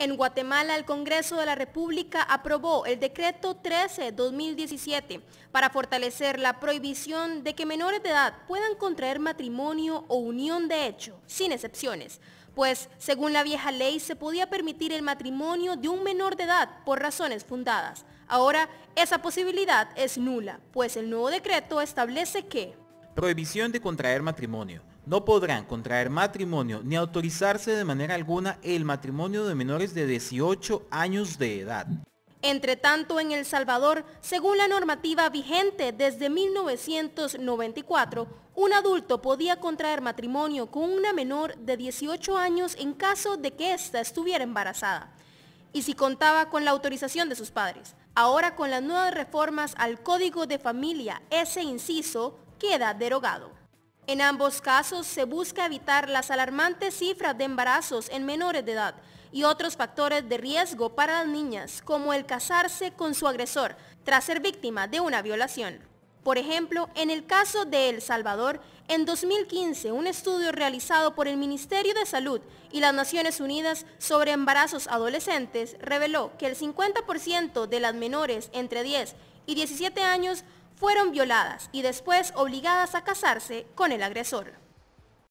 En Guatemala, el Congreso de la República aprobó el decreto 13-2017 para fortalecer la prohibición de que menores de edad puedan contraer matrimonio o unión de hecho, sin excepciones, pues según la vieja ley se podía permitir el matrimonio de un menor de edad por razones fundadas. Ahora, esa posibilidad es nula, pues el nuevo decreto establece que... Prohibición de contraer matrimonio no podrán contraer matrimonio ni autorizarse de manera alguna el matrimonio de menores de 18 años de edad. Entre tanto, en El Salvador, según la normativa vigente desde 1994, un adulto podía contraer matrimonio con una menor de 18 años en caso de que ésta estuviera embarazada y si contaba con la autorización de sus padres. Ahora con las nuevas reformas al Código de Familia, ese inciso queda derogado. En ambos casos se busca evitar las alarmantes cifras de embarazos en menores de edad y otros factores de riesgo para las niñas, como el casarse con su agresor tras ser víctima de una violación. Por ejemplo, en el caso de El Salvador, en 2015 un estudio realizado por el Ministerio de Salud y las Naciones Unidas sobre embarazos adolescentes reveló que el 50% de las menores entre 10 y 17 años fueron violadas y después obligadas a casarse con el agresor.